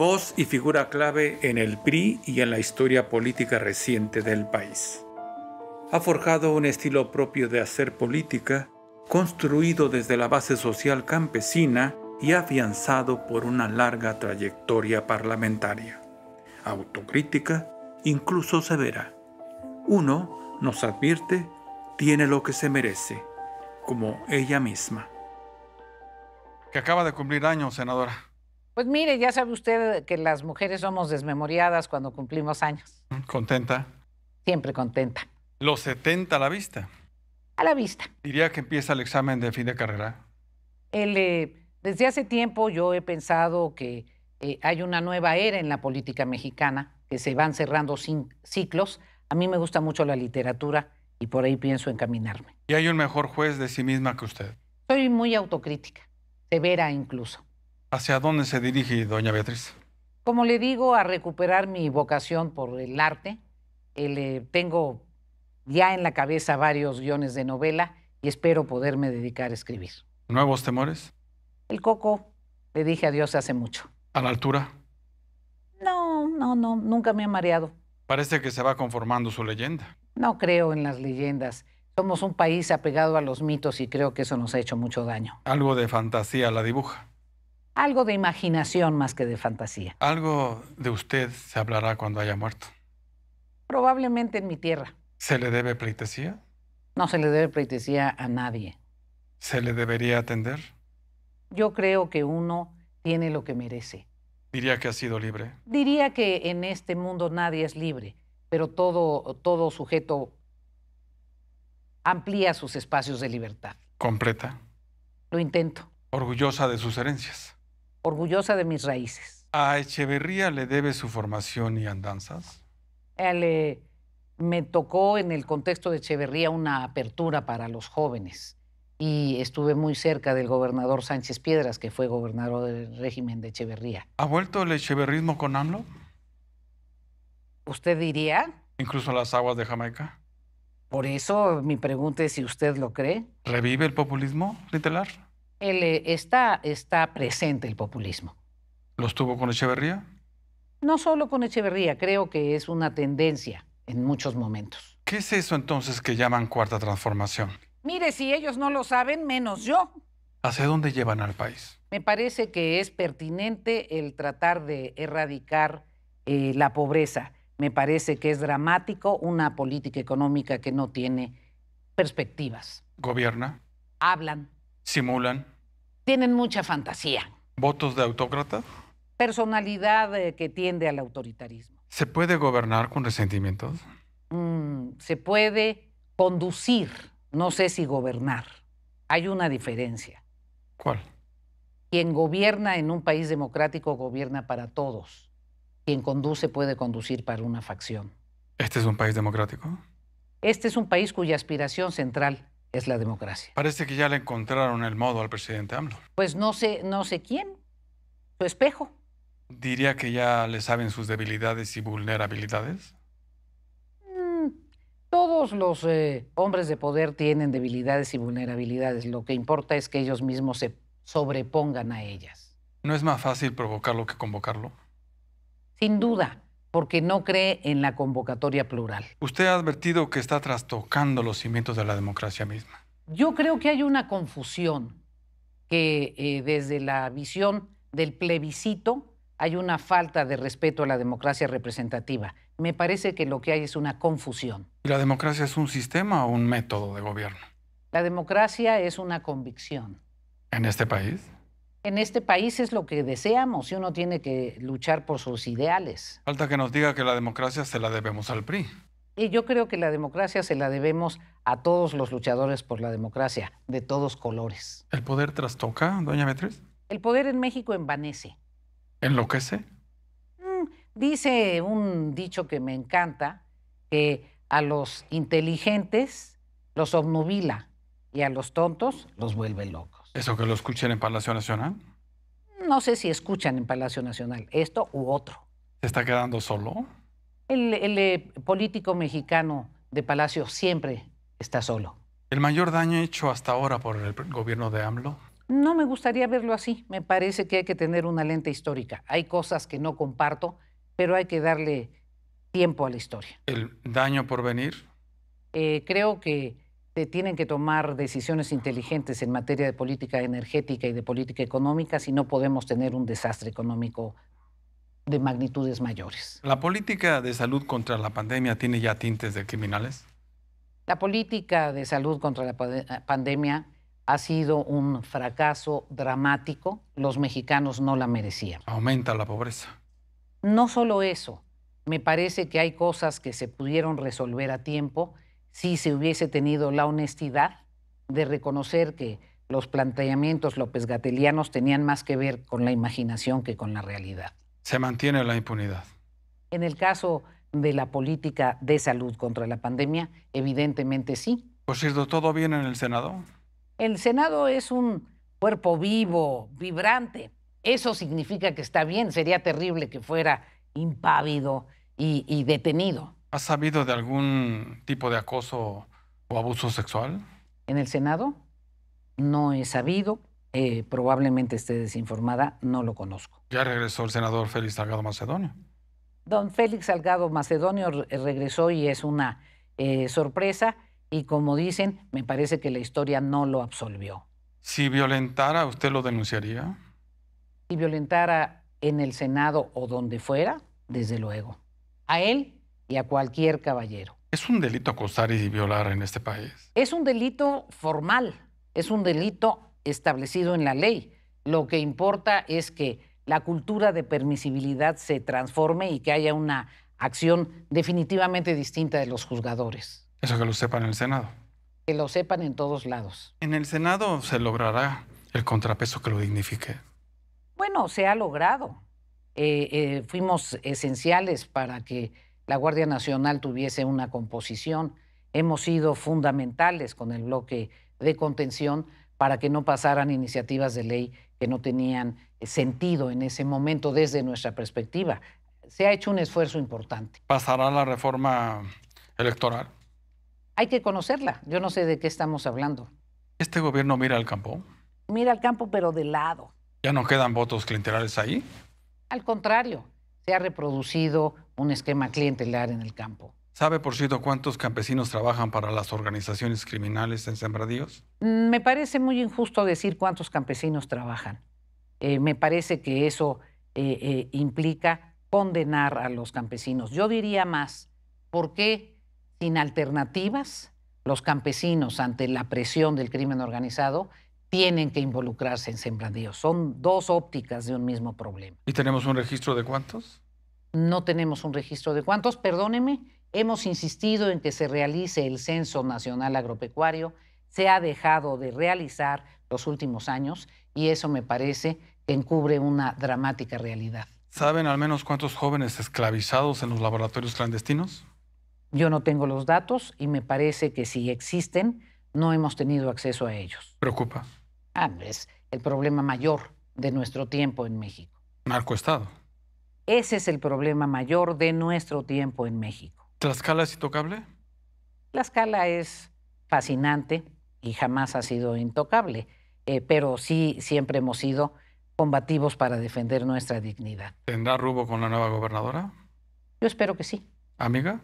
voz y figura clave en el PRI y en la historia política reciente del país. Ha forjado un estilo propio de hacer política, construido desde la base social campesina y afianzado por una larga trayectoria parlamentaria, autocrítica, incluso severa. Uno, nos advierte, tiene lo que se merece, como ella misma. Que acaba de cumplir años, senadora. Pues mire, ya sabe usted que las mujeres somos desmemoriadas cuando cumplimos años. ¿Contenta? Siempre contenta. ¿Los 70 a la vista? A la vista. Diría que empieza el examen de fin de carrera. Eh, desde hace tiempo yo he pensado que eh, hay una nueva era en la política mexicana, que se van cerrando ciclos. A mí me gusta mucho la literatura y por ahí pienso encaminarme. ¿Y hay un mejor juez de sí misma que usted? Soy muy autocrítica, severa incluso. ¿Hacia dónde se dirige doña Beatriz? Como le digo, a recuperar mi vocación por el arte. Eh, tengo ya en la cabeza varios guiones de novela y espero poderme dedicar a escribir. ¿Nuevos temores? El coco, le dije adiós hace mucho. ¿A la altura? No, no, no, nunca me ha mareado. Parece que se va conformando su leyenda. No creo en las leyendas. Somos un país apegado a los mitos y creo que eso nos ha hecho mucho daño. Algo de fantasía la dibuja. Algo de imaginación más que de fantasía. Algo de usted se hablará cuando haya muerto. Probablemente en mi tierra. ¿Se le debe pleitesía? No se le debe pleitesía a nadie. ¿Se le debería atender? Yo creo que uno tiene lo que merece. ¿Diría que ha sido libre? Diría que en este mundo nadie es libre, pero todo, todo sujeto amplía sus espacios de libertad. ¿Completa? Lo intento. ¿Orgullosa de sus herencias? orgullosa de mis raíces. ¿A Echeverría le debe su formación y andanzas? me tocó en el contexto de Echeverría una apertura para los jóvenes y estuve muy cerca del gobernador Sánchez Piedras, que fue gobernador del régimen de Echeverría. ¿Ha vuelto el echeverrismo con AMLO? ¿Usted diría? ¿Incluso las aguas de Jamaica? Por eso mi pregunta es si usted lo cree. ¿Revive el populismo literal? el, eh, está, está presente el populismo. ¿Lo tuvo con Echeverría? No solo con Echeverría, creo que es una tendencia en muchos momentos. ¿Qué es eso entonces que llaman cuarta transformación? Mire, si ellos no lo saben, menos yo. ¿Hacia dónde llevan al país? Me parece que es pertinente el tratar de erradicar eh, la pobreza. Me parece que es dramático una política económica que no tiene perspectivas. ¿Gobierna? Hablan. ¿Simulan? tienen mucha fantasía. ¿Votos de autócrata? Personalidad eh, que tiende al autoritarismo. ¿Se puede gobernar con resentimientos? Mm, se puede conducir, no sé si gobernar. Hay una diferencia. ¿Cuál? Quien gobierna en un país democrático gobierna para todos. Quien conduce puede conducir para una facción. ¿Este es un país democrático? Este es un país cuya aspiración central es la democracia. Parece que ya le encontraron el modo al presidente AMLO. Pues no sé, no sé quién, su espejo. ¿Diría que ya le saben sus debilidades y vulnerabilidades? Mm, todos los eh, hombres de poder tienen debilidades y vulnerabilidades. Lo que importa es que ellos mismos se sobrepongan a ellas. ¿No es más fácil provocarlo que convocarlo? Sin duda porque no cree en la convocatoria plural. Usted ha advertido que está trastocando los cimientos de la democracia misma. Yo creo que hay una confusión, que eh, desde la visión del plebiscito hay una falta de respeto a la democracia representativa. Me parece que lo que hay es una confusión. la democracia es un sistema o un método de gobierno? La democracia es una convicción. ¿En este país? en este país es lo que deseamos y uno tiene que luchar por sus ideales. Falta que nos diga que la democracia se la debemos al PRI. Y yo creo que la democracia se la debemos a todos los luchadores por la democracia, de todos colores. ¿El poder trastoca, doña Beatriz? El poder en México envanece. ¿Enloquece? Mm, dice un dicho que me encanta, que a los inteligentes los obnubila y a los tontos los vuelve locos. ¿Eso que lo escuchen en Palacio Nacional? No sé si escuchan en Palacio Nacional, esto u otro. ¿Se está quedando solo? El, eh, político mexicano de Palacio siempre está solo. ¿El mayor daño hecho hasta ahora por el gobierno de AMLO? No me gustaría verlo así. Me parece que hay que tener una lente histórica. Hay cosas que no comparto, pero hay que darle tiempo a la historia. ¿El daño por venir? Eh, creo que tienen que tomar decisiones inteligentes en materia de política energética y de política económica si no podemos tener un desastre económico de magnitudes mayores. ¿La política de salud contra la pandemia tiene ya tintes de criminales? La política de salud contra la eh, pandemia ha sido un fracaso dramático. Los mexicanos no la merecían. Aumenta la pobreza. No solo eso. Me parece que hay cosas que se pudieron resolver a tiempo si se hubiese tenido la honestidad de reconocer que los planteamientos López Gatelianos tenían más que ver con la imaginación que con la realidad. Se mantiene la impunidad. En el caso de la política de salud contra la pandemia, evidentemente sí. ¿Pues cierto, ¿todo bien en el Senado? El Senado es un cuerpo vivo, vibrante. Eso significa que está bien. Sería terrible que fuera impávido y detenido. ¿Has sabido de algún tipo de acoso o abuso sexual? En el Senado no he sabido, eh, probablemente esté desinformada, no lo conozco. Ya regresó el senador Félix Salgado Macedonio. Don Félix Salgado Macedonio regresó y es una eh, sorpresa y como dicen, me parece que la historia no lo absolvió. Si violentara, ¿usted lo denunciaría? Si violentara en el Senado o donde fuera, desde luego. A él y a cualquier caballero. ¿Es un delito acosar y violar en este país? Es un delito formal, es un delito establecido en la ley. Lo que importa es que la cultura de permisibilidad se transforme y que haya una acción definitivamente distinta de los juzgadores. Eso que lo sepan en el Senado. Que lo sepan en todos lados. ¿En el Senado se logrará el contrapeso que lo dignifique? Bueno, se ha logrado. Eh, eh, fuimos esenciales para que la Guardia Nacional tuviese una composición. Hemos sido fundamentales con el bloque de contención para que no pasaran iniciativas de ley que no tenían eh, sentido en ese momento desde nuestra perspectiva. Se ha hecho un esfuerzo importante. ¿Pasará la reforma electoral? Hay que conocerla. Yo no sé de qué estamos hablando. ¿Este gobierno mira al campo? Mira al campo, pero de lado. ¿Ya no quedan votos clinterales ahí? Al contrario, se ha reproducido un esquema clientelar en el campo. ¿Sabe, por cierto, cuántos campesinos trabajan para las organizaciones criminales en Sembradíos? Mm, me parece muy injusto decir cuántos campesinos trabajan. Eh, me parece que eso eh, eh, implica condenar a los campesinos. Yo diría más, ¿por qué sin alternativas los campesinos ante la presión del crimen organizado tienen que involucrarse en sembradíos. Son dos ópticas de un mismo problema. ¿Y tenemos un registro de cuántos? No tenemos un registro de cuántos, perdóneme. Hemos insistido en que se realice el Censo Nacional Agropecuario. Se ha dejado de realizar los últimos años y eso me parece que encubre una dramática realidad. ¿Saben al menos cuántos jóvenes esclavizados en los laboratorios clandestinos? Yo no tengo los datos y me parece que si existen, no hemos tenido acceso a ellos. Preocupa. Ah, es el problema mayor de nuestro tiempo en México. ¿Marco Estado? Ese es el problema mayor de nuestro tiempo en México. ¿Tlaxcala es intocable? Tlaxcala es fascinante y jamás ha sido intocable, eh, pero sí siempre hemos sido combativos para defender nuestra dignidad. ¿Tendrá rubo con la nueva gobernadora? Yo espero que sí. ¿Amiga?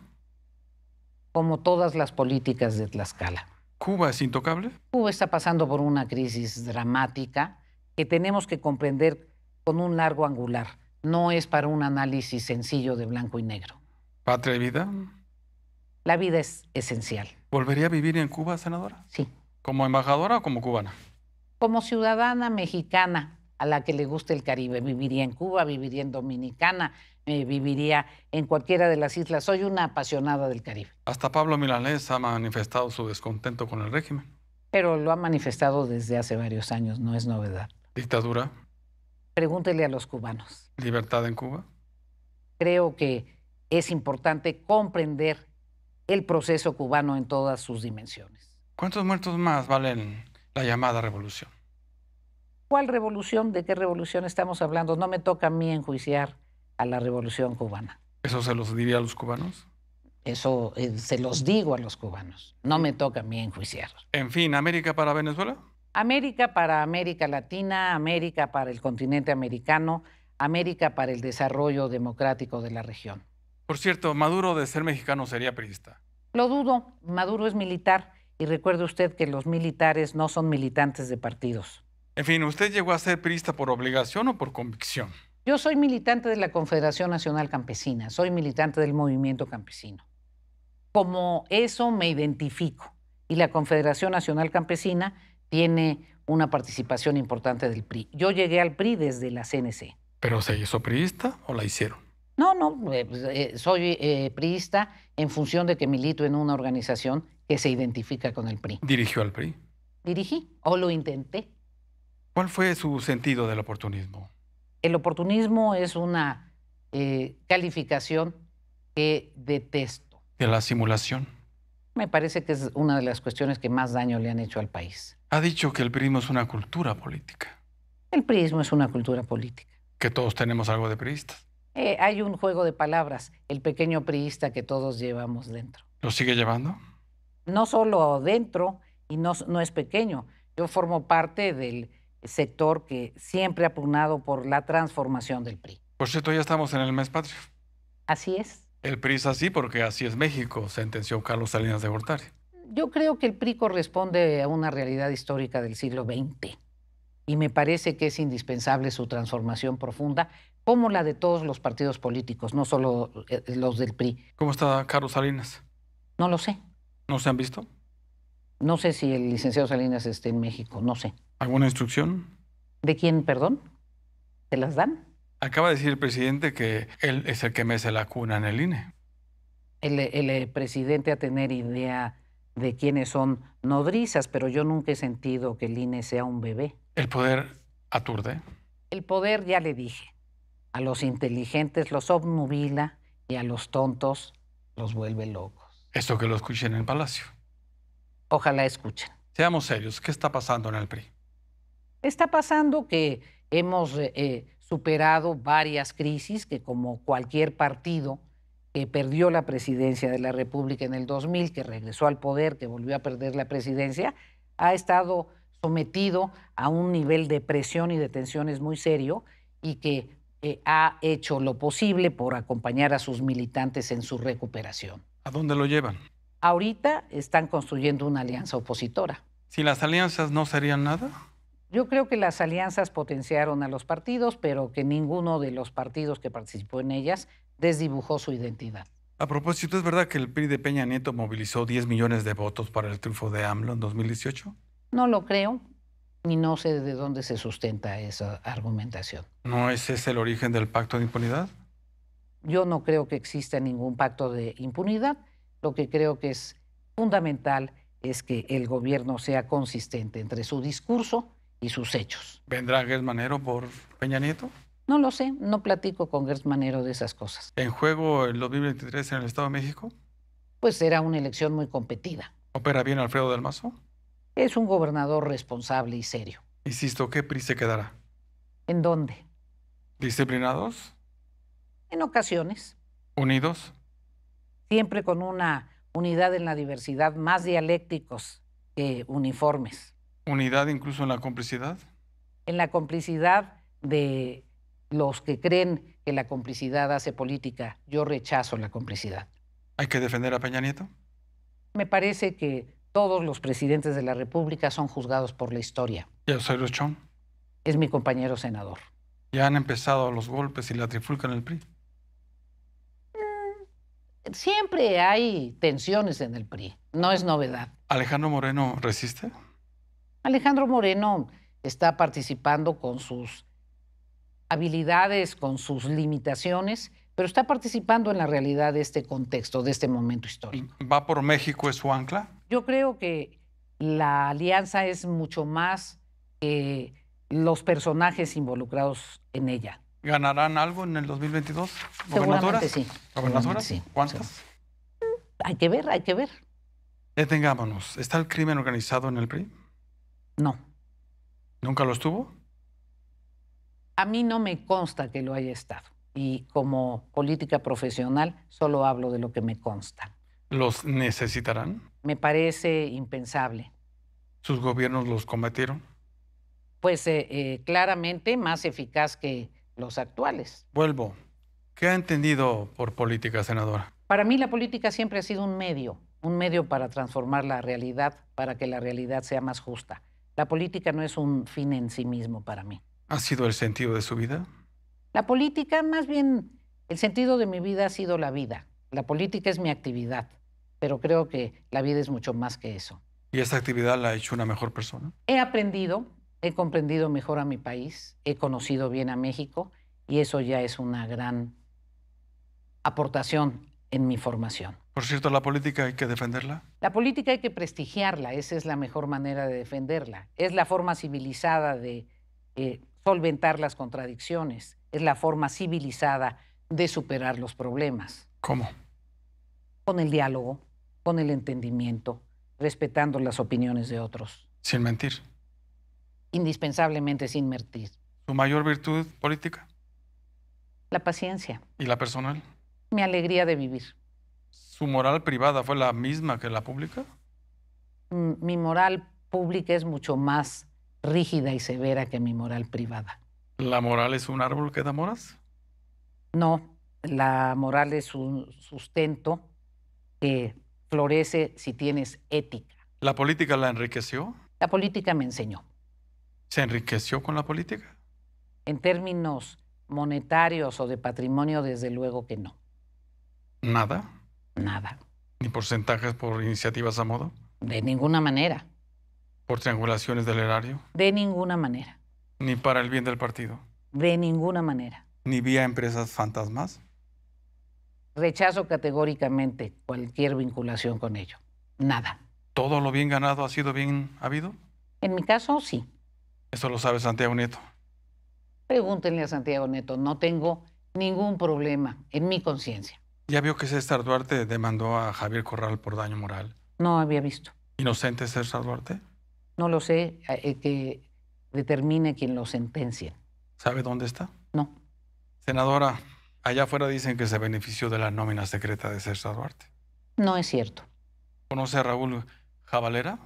Como todas las políticas de Tlaxcala. ¿Cuba es intocable? Cuba está pasando por una crisis dramática que tenemos que comprender con un largo angular. No es para un análisis sencillo de blanco y negro. ¿Patria y vida? La vida es esencial. ¿Volvería a vivir en Cuba, senadora? Sí. ¿Como embajadora o como cubana? Como ciudadana mexicana a la que le gusta el Caribe. Viviría en Cuba, viviría en Dominicana, eh, viviría en cualquiera de las islas. Soy una apasionada del Caribe. Hasta Pablo Milanés ha manifestado su descontento con el régimen. Pero lo ha manifestado desde hace varios años, no es novedad. ¿Dictadura? Pregúntele a los cubanos. ¿Libertad en Cuba? Creo que es importante comprender el proceso cubano en todas sus dimensiones. ¿Cuántos muertos más valen la llamada revolución? ¿Cuál revolución? ¿De qué revolución estamos hablando? No me toca a mí enjuiciar a la revolución cubana. ¿Eso se los diría a los cubanos? Eso eh, se los digo a los cubanos. No me toca a mí enjuiciar. En fin, ¿América para Venezuela? América para América Latina, América para el continente americano, América para el desarrollo democrático de la región. Por cierto, Maduro de ser mexicano sería priista. Lo dudo. Maduro es militar y recuerde usted que los militares no son militantes de partidos. En fin, ¿usted llegó a ser priista por obligación o por convicción? Yo soy militante de la Confederación Nacional Campesina, soy militante del movimiento campesino. Como eso me identifico y la Confederación Nacional Campesina tiene una participación importante del PRI. Yo llegué al PRI desde la CNC. ¿Pero se hizo priista o la hicieron? No, no, eh, pues, eh, soy eh, priista en función de que milito en una organización que se identifica con el PRI. ¿Dirigió al PRI? Dirigí o lo intenté. ¿Cuál fue su sentido del oportunismo? El oportunismo es una eh, calificación que detesto. ¿De la simulación? Me parece que es una de las cuestiones que más daño le han hecho al país. Ha dicho que el prismo es una cultura política. El prismo es una cultura política. Que todos tenemos algo de priistas. Eh, hay un juego de palabras, el pequeño priista que todos llevamos dentro. ¿Lo sigue llevando? No solo dentro, y no, no es pequeño. Yo formo parte del sector que siempre ha pugnado por la transformación del PRI. Por cierto, ya estamos en el mes patrio. Así es. El PRI es así porque así es México, sentenció Carlos Salinas de Gortari. Yo creo que el PRI corresponde a una realidad histórica del siglo XX y me parece que es indispensable su transformación profunda, como la de todos los partidos políticos, no solo eh, los del PRI. ¿Cómo está Carlos Salinas? No lo sé. ¿No se han visto? No sé si el licenciado Salinas esté en México, no sé. ¿Alguna instrucción? ¿De quién, perdón? ¿Te las dan? Acaba de decir el presidente que él es el que mece la cuna en el INE. El, el eh, presidente a tener idea de quiénes son nodrizas, pero yo nunca he sentido que el INE sea un bebé. ¿El poder aturde? El poder, ya le dije, a los inteligentes los obnubila y a los tontos los vuelve locos. Esto que lo escuchen en el Palacio. Ojalá escuchen. Seamos serios, ¿qué está pasando en el PRI? Está pasando que hemos eh, eh, superado varias crisis que como cualquier partido que perdió la presidencia de la República en el 2000, que regresó al poder, que volvió a perder la presidencia, ha estado sometido a un nivel de presión y de tensiones muy serio y que eh, ha hecho lo posible por acompañar a sus militantes en su recuperación. ¿A dónde lo llevan? Ahorita están construyendo una alianza opositora. ¿Si las alianzas no serían nada? Yo creo que las alianzas potenciaron a los partidos, pero que ninguno de los partidos que participó en ellas desdibujó su identidad. A propósito, ¿es verdad que el PRI de Peña Nieto movilizó 10 millones de votos para el triunfo de AMLO en 2018? No lo creo ni no sé de dónde se sustenta esa argumentación. ¿No es ese el origen del pacto de impunidad? Yo no creo que exista ningún pacto de impunidad. Lo que creo que es fundamental es que el gobierno sea consistente entre su discurso y sus hechos. ¿Vendrá Gers Manero por Peña Nieto? No lo sé, no platico con Gers Manero de esas cosas. ¿En juego el 2023 en el Estado de México? Pues será una elección muy competida. ¿Opera bien Alfredo del Mazo? Es un gobernador responsable y serio. Insisto, ¿qué PRI se quedará? ¿En dónde? ¿Disciplinados? En ocasiones. ¿Unidos? Siempre con una unidad en la diversidad, más dialécticos que uniformes. ¿Unidad incluso en la complicidad? En la complicidad de los que creen que la complicidad hace política. Yo rechazo la complicidad. ¿Hay que defender a Peña Nieto? Me parece que todos los presidentes de la República son juzgados por la historia. ¿Y Osorio Chong? Es mi compañero senador. ¿Ya han empezado los golpes y la trifulca en el PRI? Siempre hay tensiones en el PRI, no es novedad. ¿Alejandro Moreno resiste? Alejandro Moreno está participando con sus habilidades, con sus limitaciones, pero está participando en la realidad de este contexto, de este momento histórico. ¿Va por México es su ancla? Yo creo que la alianza es mucho más que los personajes involucrados en ella. ¿Ganarán algo en el 2022? gobernadoras? sí. ¿Gobernadoras? Sí. ¿Cuántas? Hay que ver, hay que ver. Detengámonos. ¿Está el crimen organizado en el PRI? No. ¿Nunca lo estuvo? A mí no me consta que lo haya estado. Y como política profesional solo hablo de lo que me consta. ¿Los necesitarán? Me parece impensable. ¿Sus gobiernos los cometieron? Pues eh, eh, claramente más eficaz que los actuales. Vuelvo. ¿Qué ha entendido por política, senadora? Para mí la política siempre ha sido un medio, un medio para transformar la realidad, para que la realidad sea más justa. La política no es un fin en sí mismo para mí. ¿Ha sido el sentido de su vida? La política, más bien, el sentido de mi vida ha sido la vida. La política es mi actividad, pero creo que la vida es mucho más que eso. ¿Y esa actividad la ha hecho una mejor persona? He aprendido, he comprendido mejor a mi país, he conocido bien a México y eso ya es una gran aportación en mi formación. Por cierto, la política hay que defenderla. La política hay que prestigiarla, esa es la mejor manera de defenderla. Es la forma civilizada de eh, solventar las contradicciones, es la forma civilizada de superar los problemas. ¿Cómo? Con el diálogo, con el entendimiento, respetando las opiniones de otros. Sin mentir. Indispensablemente sin mentir. ¿Tu mayor virtud política? La paciencia. ¿Y la personal? Mi alegría de vivir. ¿Su moral privada fue la misma que la pública? Mm, mi moral pública es mucho más rígida y severa que mi moral privada. ¿La moral es un árbol que da moras? No, la moral es un sustento que florece si tienes ética. ¿La política la enriqueció? La política me enseñó. ¿Se enriqueció con la política? En términos monetarios o de patrimonio, desde luego que no. ¿Nada? Nada. ¿Ni porcentajes por iniciativas a modo? De ninguna manera. ¿Por triangulaciones del erario? De ninguna manera. ¿Ni para el bien del partido? De ninguna manera. ¿Ni vía empresas fantasmas? Rechazo categóricamente cualquier vinculación con ello. Nada. ¿Todo lo bien ganado ha sido bien habido? En mi caso, sí. Eso lo sabe Santiago Neto? Pregúntenle a Santiago Neto no tengo ningún problema en mi conciencia. Ya vio que César Duarte demandó a Javier Corral por daño moral. No había visto. ¿Inocente César Duarte? No lo sé, eh, que determine quien lo sentencia. ¿Sabe dónde está? No. Senadora, allá afuera dicen que se benefició de la nómina secreta de César Duarte. No es cierto. ¿Conoce a Raúl Jabalera?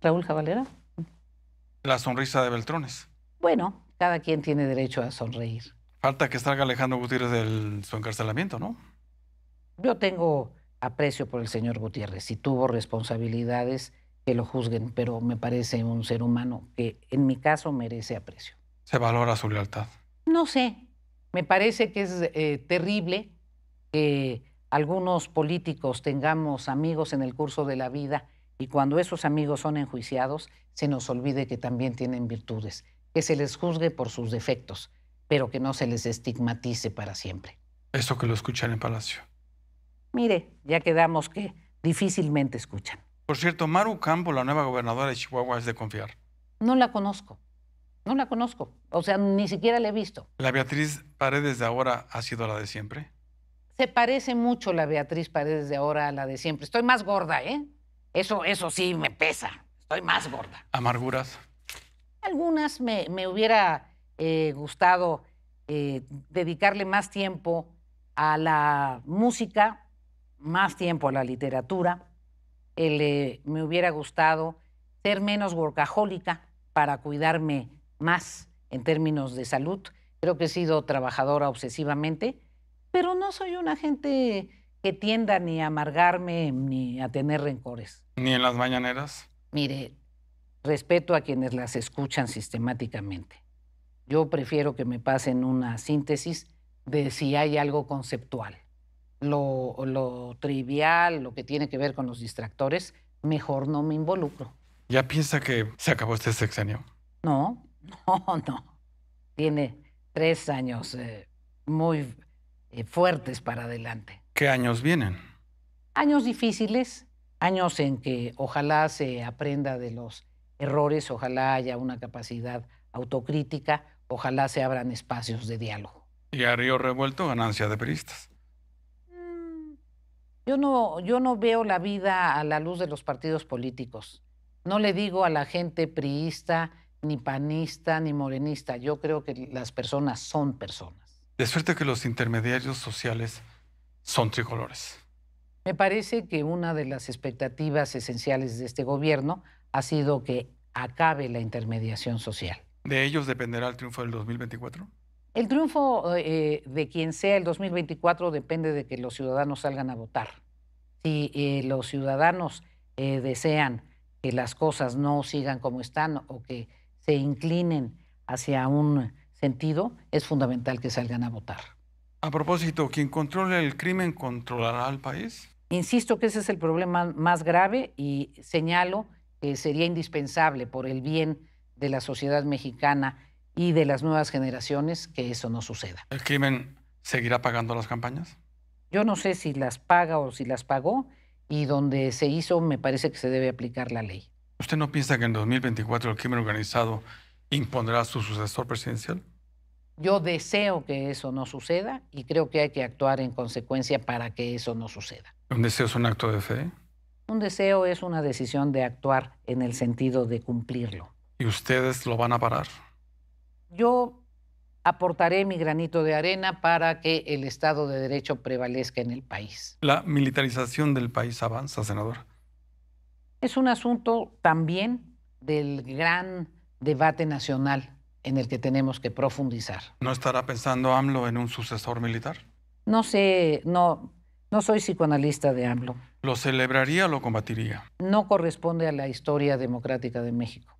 ¿Raúl Jabalera? La sonrisa de Beltrones. Bueno, cada quien tiene derecho a sonreír. Falta que salga Alejandro Gutiérrez de su encarcelamiento, ¿no? Yo tengo aprecio por el señor Gutiérrez. Si tuvo responsabilidades, que lo juzguen, pero me parece un ser humano que en mi caso merece aprecio. ¿Se valora su lealtad? No sé. Me parece que es eh, terrible que algunos políticos tengamos amigos en el curso de la vida y cuando esos amigos son enjuiciados, se nos olvide que también tienen virtudes, que se les juzgue por sus defectos pero que no se les estigmatice para siempre. Esto que lo escuchan en Palacio. Mire, ya quedamos que difícilmente escuchan. Por cierto, Maru Campo, la nueva gobernadora de Chihuahua, es de confiar. No la conozco. No la conozco. O sea, ni siquiera la he visto. ¿La Beatriz Paredes de ahora ha sido la de siempre? Se parece mucho la Beatriz Paredes de ahora a la de siempre. Estoy más gorda, ¿eh? Eso, eso sí me pesa. Estoy más gorda. ¿Amarguras? Algunas me, me hubiera He eh, gustado eh, dedicarle más tiempo a la música, más tiempo a la literatura. Eh, me hubiera gustado ser menos workahólica para cuidarme más en términos de salud. Creo que he sido trabajadora obsesivamente, pero no soy una gente que tienda ni a amargarme ni a tener rencores. ¿Ni en las mañaneras? Mire, respeto a quienes las escuchan sistemáticamente. Yo prefiero que me pasen una síntesis de si hay algo conceptual. Lo, trivial, lo que tiene que ver con los distractores, mejor no me involucro. ¿Ya piensa que se acabó este sexenio? No, no, no. Tiene tres años eh, muy eh, fuertes para adelante. ¿Qué años vienen? Años difíciles, años en que ojalá se aprenda de los errores, ojalá haya una capacidad autocrítica, Ojalá se abran espacios de diálogo. Y a Río Revuelto, ganancia de priistas? Mm, yo no, yo no veo la vida a la luz de los partidos políticos. No le digo a la gente priista, ni panista, ni morenista. Yo creo que las personas son personas. De suerte que los intermediarios sociales son tricolores. Me parece que una de las expectativas esenciales de este gobierno ha sido que acabe la intermediación social. ¿De ellos dependerá el triunfo del 2024? El triunfo eh, eh, de quien sea el 2024 depende de que los ciudadanos salgan a votar. Si eh, los ciudadanos desean que las cosas no sigan como están o que se inclinen hacia un sentido, es fundamental que salgan a votar. A propósito, ¿quien controla el crimen controlará al país? Insisto que ese es el problema más grave y señalo que sería indispensable por el bien de la sociedad mexicana y de las nuevas generaciones que eso no suceda. ¿El crimen seguirá pagando las campañas? Yo no sé si las paga o si las pagó y donde se hizo me parece que se debe aplicar la ley. ¿Usted no piensa que en 2024 el crimen organizado impondrá a su sucesor presidencial? Yo deseo que eso no suceda y creo que hay que actuar en consecuencia para que eso no suceda. ¿Un deseo es un acto de fe? Un deseo es una decisión de actuar en el sentido de cumplirlo y ustedes lo van a parar. Yo aportaré mi granito de arena para que el Estado de Derecho prevalezca en el país. La militarización del país avanza, senador. Es un asunto también del gran debate nacional en el que tenemos que profundizar. ¿No estará pensando AMLO en un sucesor militar? No sé, no, no soy psicoanalista de AMLO. ¿Lo celebraría o lo combatiría? No corresponde a la historia democrática de México.